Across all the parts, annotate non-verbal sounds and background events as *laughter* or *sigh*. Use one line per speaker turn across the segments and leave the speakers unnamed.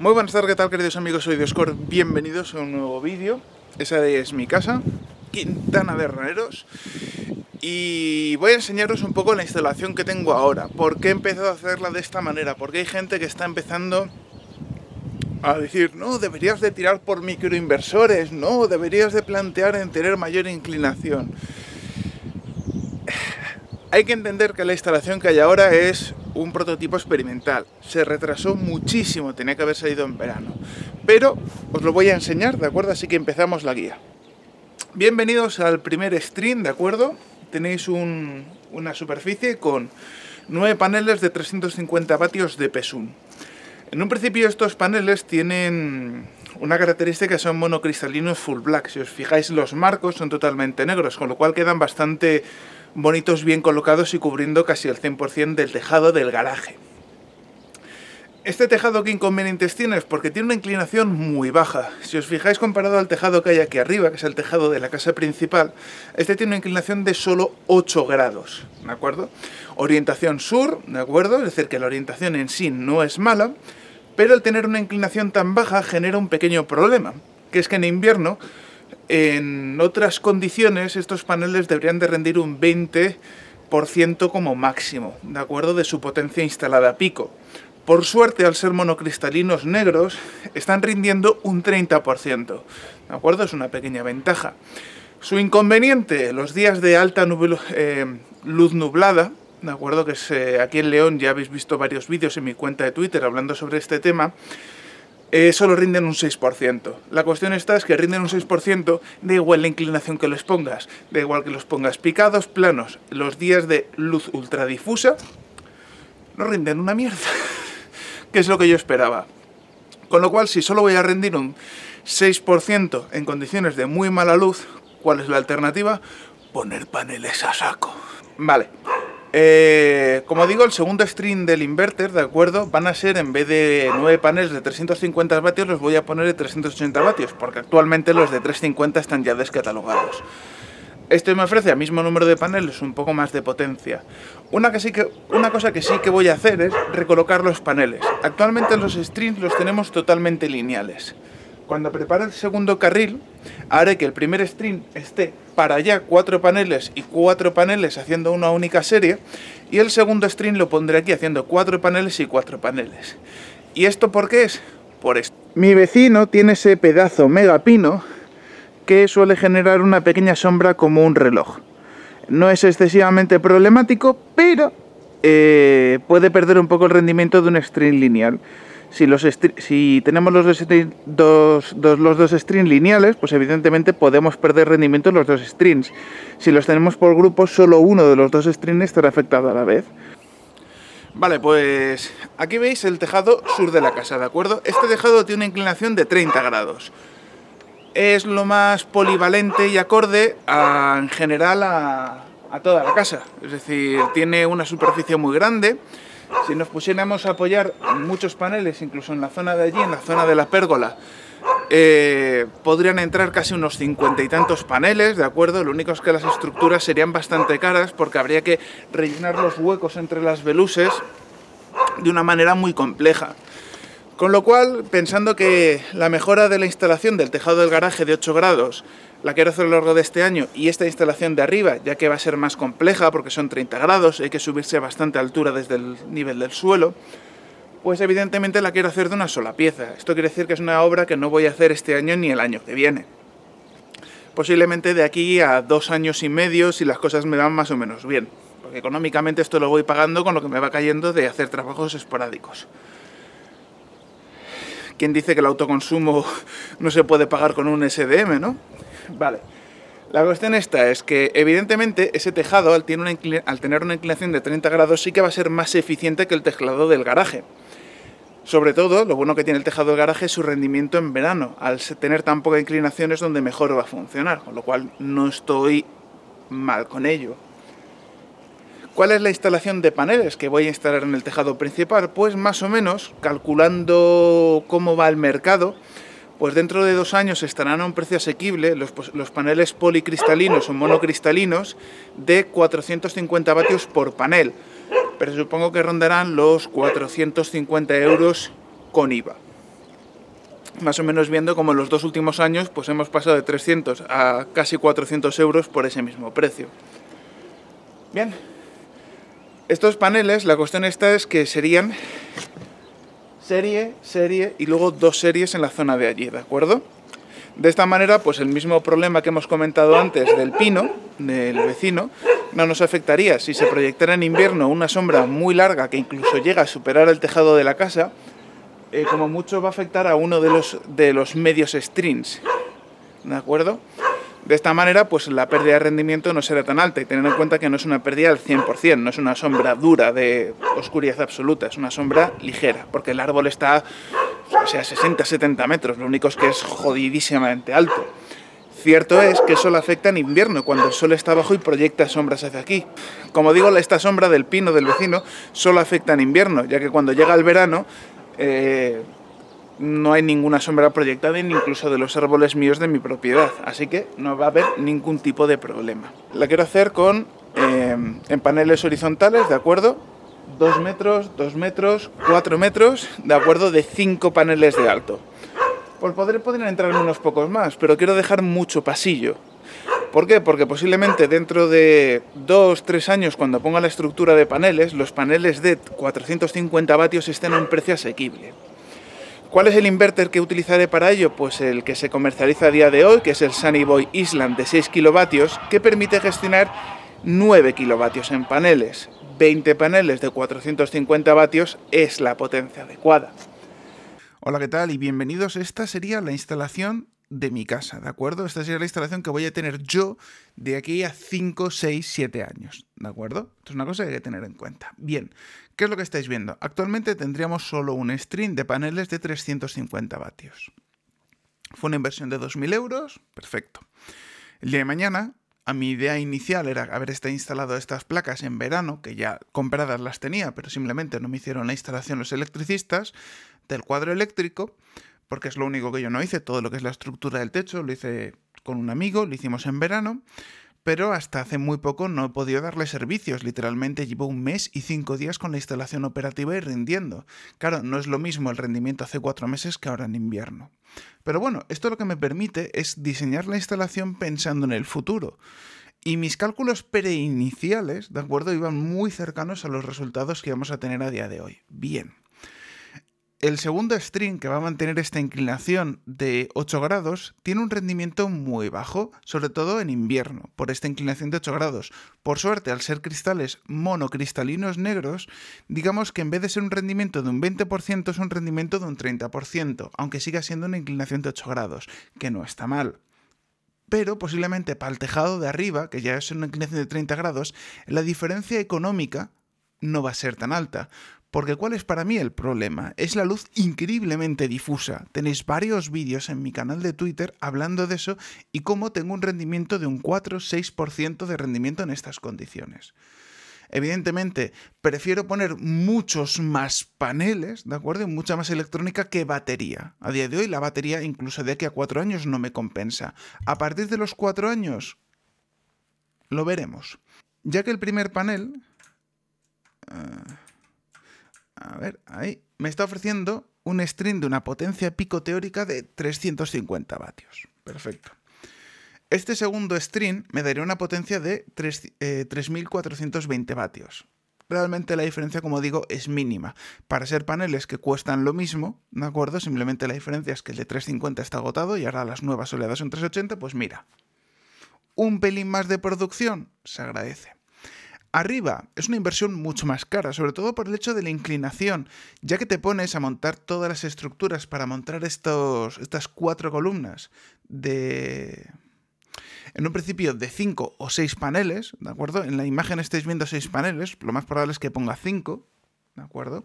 Muy buenas tardes, ¿qué tal queridos amigos? Soy Dioscor, bienvenidos a un nuevo vídeo. Esa es mi casa, Quintana de Herreros. Y voy a enseñaros un poco la instalación que tengo ahora. ¿Por qué he empezado a hacerla de esta manera? Porque hay gente que está empezando a decir, no, deberías de tirar por microinversores, no, deberías de plantear en tener mayor inclinación. *sighs* Hay que entender que la instalación que hay ahora es un prototipo experimental. Se retrasó muchísimo, tenía que haber salido en verano. Pero os lo voy a enseñar, ¿de acuerdo? Así que empezamos la guía. Bienvenidos al primer stream, ¿de acuerdo? Tenéis una superficie con nueve paneles de 350 vatios de peso. En un principio estos paneles tienen una característica que son monocristalinos full black. Si os fijáis, los marcos son totalmente negros, con lo cual quedan bastante bonitos, bien colocados y cubriendo casi el 100% del tejado del garaje. Este tejado qué inconvenientes tiene porque tiene una inclinación muy baja. Si os fijáis comparado al tejado que hay aquí arriba, que es el tejado de la casa principal, este tiene una inclinación de solo 8 grados, ¿de acuerdo? Orientación sur, ¿de acuerdo? Es decir, que la orientación en sí no es mala, pero al tener una inclinación tan baja genera un pequeño problema, que es que en invierno en otras condiciones, estos paneles deberían de rendir un 20% como máximo, ¿de acuerdo? De su potencia instalada a pico. Por suerte, al ser monocristalinos negros, están rindiendo un 30%, ¿de acuerdo? Es una pequeña ventaja. Su inconveniente, los días de alta eh, luz nublada, de acuerdo que es, eh, aquí en León ya habéis visto varios vídeos en mi cuenta de Twitter hablando sobre este tema, eh, solo rinden un 6%. La cuestión está es que rinden un 6%, de igual la inclinación que los pongas, de igual que los pongas picados, planos, los días de luz ultradifusa, no rinden una mierda, *laughs* que es lo que yo esperaba. Con lo cual, si solo voy a rendir un 6% en condiciones de muy mala luz, ¿cuál es la alternativa? Poner paneles a saco. Vale. Eh, como digo, el segundo string del inverter, ¿de acuerdo? Van a ser, en vez de 9 paneles de 350 vatios, los voy a poner de 380 vatios, porque actualmente los de 350 están ya descatalogados. Esto me ofrece el mismo número de paneles, un poco más de potencia. Una, una cosa que sí que voy a hacer es recolocar los paneles. Actualmente los strings los tenemos totalmente lineales. Cuando prepare el segundo carril, haré que el primer string esté para allá cuatro paneles y cuatro paneles haciendo una única serie, y el segundo string lo pondré aquí haciendo cuatro paneles y cuatro paneles. ¿Y esto por qué es? Por esto. Mi vecino tiene ese pedazo mega pino que suele generar una pequeña sombra como un reloj. No es excesivamente problemático, pero eh, puede perder un poco el rendimiento de un string lineal. Si, los si tenemos los dos, los dos strings lineales, pues evidentemente podemos perder rendimiento en los dos strings. Si los tenemos por grupo, solo uno de los dos strings estará afectado a la vez. Vale, pues aquí veis el tejado sur de la casa, ¿de acuerdo? Este tejado tiene una inclinación de 30 grados. Es lo más polivalente y acorde en general a, a toda la casa. Es decir, tiene una superficie muy grande si nos pusiéramos a apoyar muchos paneles, incluso en la zona de allí, en la zona de la pérgola, eh, podrían entrar casi unos cincuenta y tantos paneles, ¿de acuerdo? Lo único es que las estructuras serían bastante caras porque habría que rellenar los huecos entre las veluses de una manera muy compleja. Con lo cual, pensando que la mejora de la instalación del tejado del garaje de 8 grados la quiero hacer a lo largo de este año y esta instalación de arriba, ya que va a ser más compleja porque son 30 grados, hay que subirse a bastante altura desde el nivel del suelo, pues evidentemente la quiero hacer de una sola pieza. Esto quiere decir que es una obra que no voy a hacer este año ni el año que viene. Posiblemente de aquí a dos años y medio si las cosas me van más o menos bien, porque económicamente esto lo voy pagando con lo que me va cayendo de hacer trabajos esporádicos. ¿Quién dice que el autoconsumo *laughs* no se puede pagar con un SDM, no? Vale. La cuestión esta es que, evidentemente, ese tejado, al, al tener una inclinación de 30 grados, sí que va a ser más eficiente que el teclado del garaje. Sobre todo, lo bueno que tiene el tejado del garaje es su rendimiento en verano. Al tener tan poca inclinación es donde mejor va a funcionar, con lo cual no estoy mal con ello. ¿Cuál es la instalación de paneles que voy a instalar en el tejado principal? Pues más o menos, calculando cómo va el mercado, pues dentro de dos años estarán a un precio asequible los, paneles policristalinos o monocristalinos de 450 vatios por panel, pero supongo que rondarán los 450 euros con IVA más o menos viendo como en los dos últimos años pues hemos pasado de 300 a casi 400 euros por ese mismo precio. Bien, estos paneles, la cuestión esta es que serían serie, serie y luego dos series en la zona de allí, ¿de acuerdo? De esta manera, pues el mismo problema que hemos comentado antes del pino, del vecino, no nos afectaría si se proyectara en invierno una sombra muy larga que incluso llega a superar el tejado de la casa, eh, como mucho va a afectar a uno de los, de los medios strings, ¿de acuerdo? De esta manera, pues la pérdida de rendimiento no será tan alta y tener en cuenta que no es una pérdida al 100%, no es una sombra dura de oscuridad absoluta, es una sombra ligera, porque el árbol está o sea, 60-70 metros, lo único es que es jodidísimamente alto. Cierto es que solo afecta en invierno, cuando el sol está abajo y proyecta sombras hacia aquí. Como digo, esta sombra del pino del vecino solo afecta en invierno, ya que cuando llega el verano eh, no hay ninguna sombra proyectada, ni incluso de los árboles míos de mi propiedad, así que no va a haber ningún tipo de problema. La quiero hacer con eh, en paneles horizontales, ¿de acuerdo? 2 metros, 2 metros, 4 metros, ¿de acuerdo? De 5 paneles de alto. Pues poder podrían entrar unos pocos más, pero quiero dejar mucho pasillo. ¿Por qué? Porque posiblemente dentro de 2-3 años, cuando ponga la estructura de paneles, los paneles de 450 vatios estén a un precio asequible. ¿Cuál es el inverter que utilizaré para ello? Pues el que se comercializa a día de hoy, que es el Sunnyboy Island de 6 kilovatios, que permite gestionar 9 kilovatios en paneles. 20 paneles de 450 vatios es la potencia adecuada. Hola, ¿qué tal? Y bienvenidos. Esta sería la instalación de mi casa, ¿de acuerdo? Esta sería la instalación que voy a tener yo de aquí a 5, 6, 7 años, ¿de acuerdo? Esto es una cosa que hay que tener en cuenta. Bien, ¿qué es lo que estáis viendo? Actualmente tendríamos solo un string de paneles de 350 vatios. Fue una inversión de 2.000 euros, perfecto. El día de mañana, a mi idea inicial era haber este- instalado estas placas en verano, que ya compradas las tenía, pero simplemente no me hicieron la instalación los electricistas del cuadro eléctrico porque es lo único que yo no hice, todo lo que es la estructura del techo, lo hice con un amigo, lo hicimos en verano, pero hasta hace muy poco no he podido darle servicios. Literalmente llevo un mes y cinco días con la instalación operativa y rindiendo. Claro, no es lo mismo el rendimiento hace cuatro meses que ahora en invierno. Pero bueno, esto lo que me permite es diseñar la instalación pensando en el futuro. Y mis cálculos preiniciales, ¿de acuerdo? Iban muy cercanos a los resultados que vamos a tener a día de hoy. Bien el segundo string que va a mantener esta inclinación de 8 grados tiene un rendimiento muy bajo, sobre todo en invierno, por esta inclinación de 8 grados. Por suerte, al ser cristales monocristalinos negros, digamos que en vez de ser un rendimiento de un 20% es un rendimiento de un 30%, aunque siga siendo una inclinación de 8 grados, que no está mal pero posiblemente para el tejado de arriba, que ya es una inclinación de 30 grados, la diferencia económica no va a ser tan alta, porque ¿cuál es para mí el problema? Es la luz increíblemente difusa. Tenéis varios vídeos en mi canal de Twitter hablando de eso y cómo tengo un rendimiento de un 4-6% de rendimiento en estas condiciones. Evidentemente, prefiero poner muchos más paneles, ¿de acuerdo? mucha más electrónica que batería. A día de hoy la batería incluso de aquí a cuatro años no me compensa. A partir de los cuatro años, lo veremos. Ya que el primer panel... Eh, a ver, ahí. Me está ofreciendo un string de una potencia pico teórica de 350 vatios. Perfecto. Este segundo string me daría una potencia de 3.420 eh, vatios. Realmente la diferencia, como digo, es mínima. Para ser paneles que cuestan lo mismo, ¿de acuerdo? Simplemente la diferencia es que el de 350 está agotado y ahora las nuevas oleadas son 380, pues mira. Un pelín más de producción se agradece. Arriba es una inversión mucho más cara, sobre todo por el hecho de la inclinación, ya que te pones a montar todas las estructuras para montar estos, estas cuatro columnas de... En un principio de cinco o seis paneles, ¿de acuerdo? En la imagen estáis viendo seis paneles, lo más probable es que ponga cinco, ¿de acuerdo?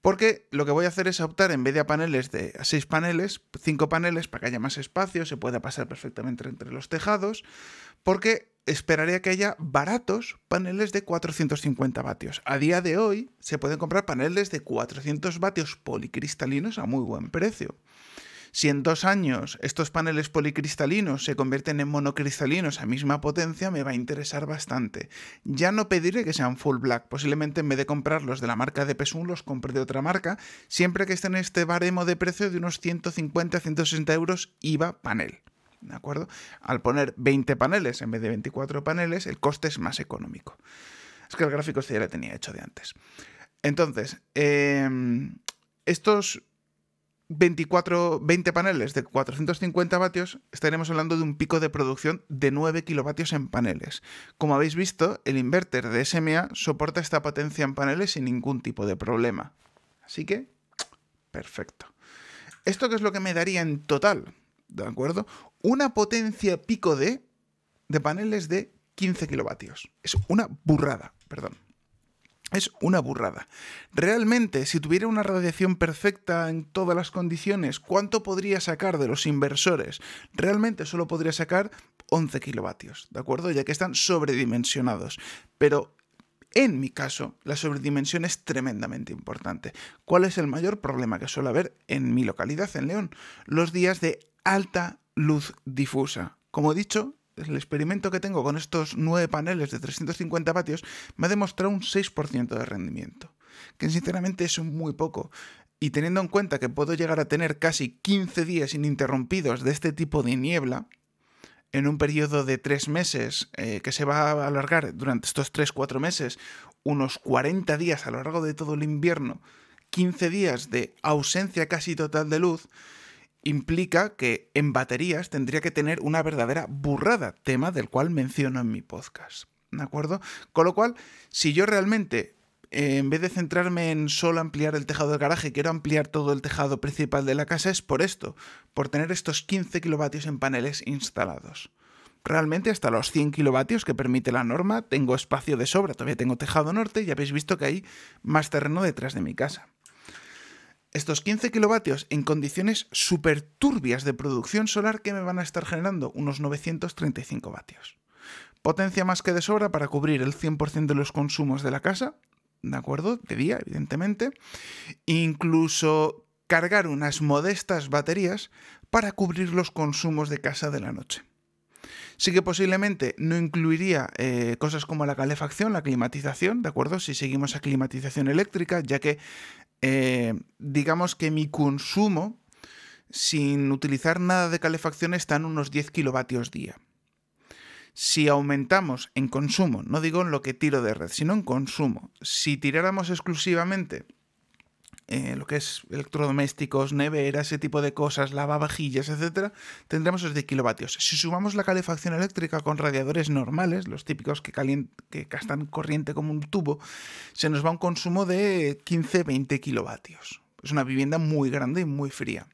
Porque lo que voy a hacer es optar en vez de a paneles de seis paneles, cinco paneles, para que haya más espacio, se pueda pasar perfectamente entre los tejados, porque esperaría que haya baratos paneles de 450 vatios. A día de hoy se pueden comprar paneles de 400 vatios policristalinos a muy buen precio. Si en dos años estos paneles policristalinos se convierten en monocristalinos a misma potencia, me va a interesar bastante. Ya no pediré que sean full black, posiblemente en vez de comprarlos de la marca de Pesun, los compre de otra marca, siempre que estén en este baremo de precio de unos 150-160 euros IVA panel. ¿de acuerdo? Al poner 20 paneles en vez de 24 paneles, el coste es más económico. Es que el gráfico este ya lo tenía hecho de antes. Entonces, em, estos 24, 20 paneles de 450 vatios, estaremos hablando de un pico de producción de 9 kilovatios en paneles. Como habéis visto, el inverter de SMA soporta esta potencia en paneles sin ningún tipo de problema. Así que, perfecto. ¿Esto qué es lo que me daría en total? ¿De acuerdo? una potencia pico de de paneles de 15 kilovatios. Es una burrada, perdón. Es una burrada. Realmente, si tuviera una radiación perfecta en todas las condiciones, ¿cuánto podría sacar de los inversores? Realmente solo podría sacar 11 kilovatios, ¿de acuerdo? Ya que están sobredimensionados. Pero en mi caso, la sobredimensión es tremendamente importante. ¿Cuál es el mayor problema que suele haber en mi localidad, en León? Los días de alta luz difusa. Como he dicho, el experimento que tengo con estos nueve paneles de 350 vatios me ha demostrado un 6% de rendimiento, que sinceramente es muy poco. Y teniendo en cuenta que puedo llegar a tener casi 15 días ininterrumpidos de este tipo de niebla, en un periodo de 3 meses, eh, que se va a alargar durante estos 3-4 meses, unos 40 días a lo largo de todo el invierno, 15 días de ausencia casi total de luz, implica que en baterías tendría que tener una verdadera burrada, tema del cual menciono en mi podcast. ¿De acuerdo? Con lo cual, si yo realmente, eh, en vez de centrarme en solo ampliar el tejado del garaje, quiero ampliar todo el tejado principal de la casa, es por esto, por tener estos 15 kilovatios en paneles instalados. Realmente hasta los 100 kilovatios que permite la norma tengo espacio de sobra, todavía tengo tejado norte y habéis visto que hay más terreno detrás de mi casa estos 15 kilovatios en condiciones súper turbias de producción solar que me van a estar generando unos 935 vatios. Potencia más que de sobra para cubrir el 100% de los consumos de la casa, ¿de acuerdo? De día, evidentemente. Incluso cargar unas modestas baterías para cubrir los consumos de casa de la noche. Sí que posiblemente no incluiría eh, cosas como la calefacción, la climatización, ¿de acuerdo? Si seguimos a climatización eléctrica, ya que eh, digamos que mi consumo sin utilizar nada de calefacción está en unos 10 kilovatios día. Si aumentamos en consumo, no digo en lo que tiro de red, sino en consumo, si tiráramos exclusivamente eh, lo que es electrodomésticos, nevera, ese tipo de cosas, lavavajillas, etcétera, tendremos los de kilovatios. Si sumamos la calefacción eléctrica con radiadores normales, los típicos que, que gastan corriente como un tubo, se nos va un consumo de 15-20 kilovatios. Es una vivienda muy grande y muy fría.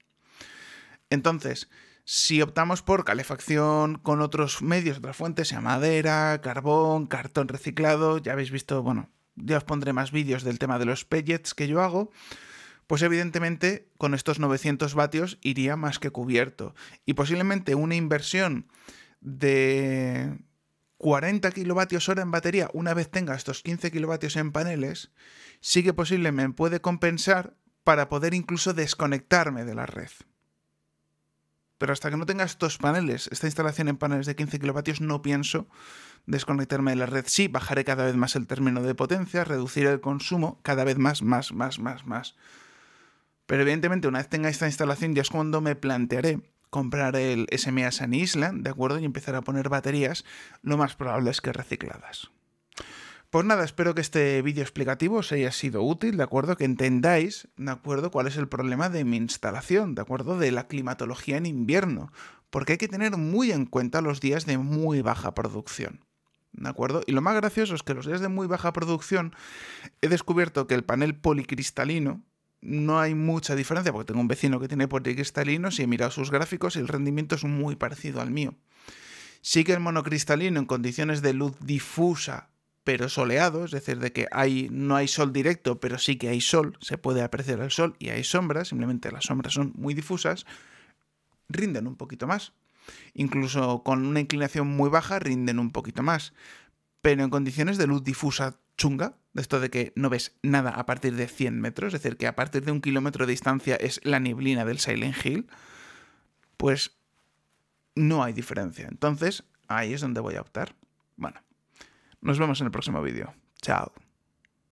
Entonces, si optamos por calefacción con otros medios, otras fuentes, sea madera, carbón, cartón reciclado, ya habéis visto, bueno, ya os pondré más vídeos del tema de los pellets que yo hago pues evidentemente con estos 900 vatios iría más que cubierto. Y posiblemente una inversión de 40 kilovatios hora en batería, una vez tenga estos 15 kilovatios en paneles, sí que posiblemente puede compensar para poder incluso desconectarme de la red. Pero hasta que no tenga estos paneles, esta instalación en paneles de 15 kilovatios, no pienso desconectarme de la red. Sí, bajaré cada vez más el término de potencia, reduciré el consumo cada vez más, más, más, más, más. Pero evidentemente una vez tenga esta instalación ya es cuando me plantearé comprar el SMA San Isla, ¿de acuerdo? Y empezar a poner baterías, lo más probable es que recicladas. Pues nada, espero que este vídeo explicativo os haya sido útil, ¿de acuerdo? Que entendáis, ¿de acuerdo? Cuál es el problema de mi instalación, ¿de acuerdo? De la climatología en invierno, porque hay que tener muy en cuenta los días de muy baja producción. ¿De acuerdo? Y lo más gracioso es que los días de muy baja producción he descubierto que el panel policristalino, no hay mucha diferencia, porque tengo un vecino que tiene policristalinos y he mirado sus gráficos y el rendimiento es muy parecido al mío. Sí que el monocristalino en condiciones de luz difusa pero soleado, es decir, de que hay, no hay sol directo, pero sí que hay sol, se puede apreciar el sol y hay sombras, simplemente las sombras son muy difusas, rinden un poquito más. Incluso con una inclinación muy baja rinden un poquito más. Pero en condiciones de luz difusa chunga, esto de que no ves nada a partir de 100 metros, es decir, que a partir de un kilómetro de distancia es la neblina del Silent Hill, pues no hay diferencia. Entonces, ahí es donde voy a optar. Bueno, nos vemos en el próximo vídeo. Chao.